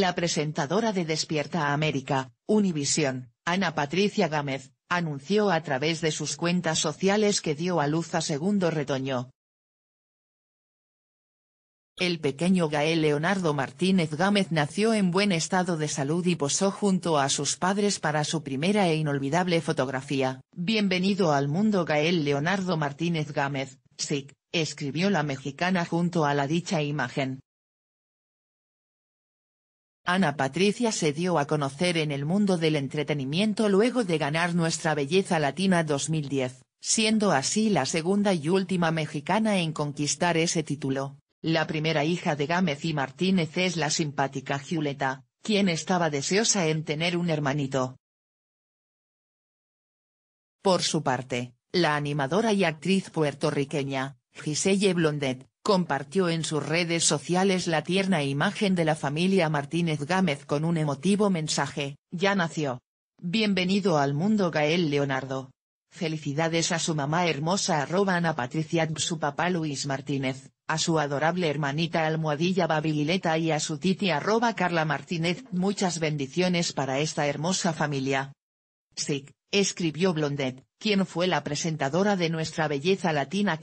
La presentadora de Despierta América, Univisión, Ana Patricia Gámez, anunció a través de sus cuentas sociales que dio a luz a segundo retoño. El pequeño Gael Leonardo Martínez Gámez nació en buen estado de salud y posó junto a sus padres para su primera e inolvidable fotografía. Bienvenido al mundo Gael Leonardo Martínez Gámez, SIC, escribió la mexicana junto a la dicha imagen. Ana Patricia se dio a conocer en el mundo del entretenimiento luego de ganar Nuestra Belleza Latina 2010, siendo así la segunda y última mexicana en conquistar ese título. La primera hija de Gámez y Martínez es la simpática Giuleta, quien estaba deseosa en tener un hermanito. Por su parte, la animadora y actriz puertorriqueña, Giselle Blondet, compartió en sus redes sociales la tierna imagen de la familia Martínez Gámez con un emotivo mensaje, ya nació. Bienvenido al mundo Gael Leonardo. Felicidades a su mamá hermosa arroba Ana Patricia su papá Luis Martínez, a su adorable hermanita Almohadilla Babilileta y a su titi arroba Carla Martínez. Muchas bendiciones para esta hermosa familia. Sic, escribió Blondet, quien fue la presentadora de Nuestra Belleza Latina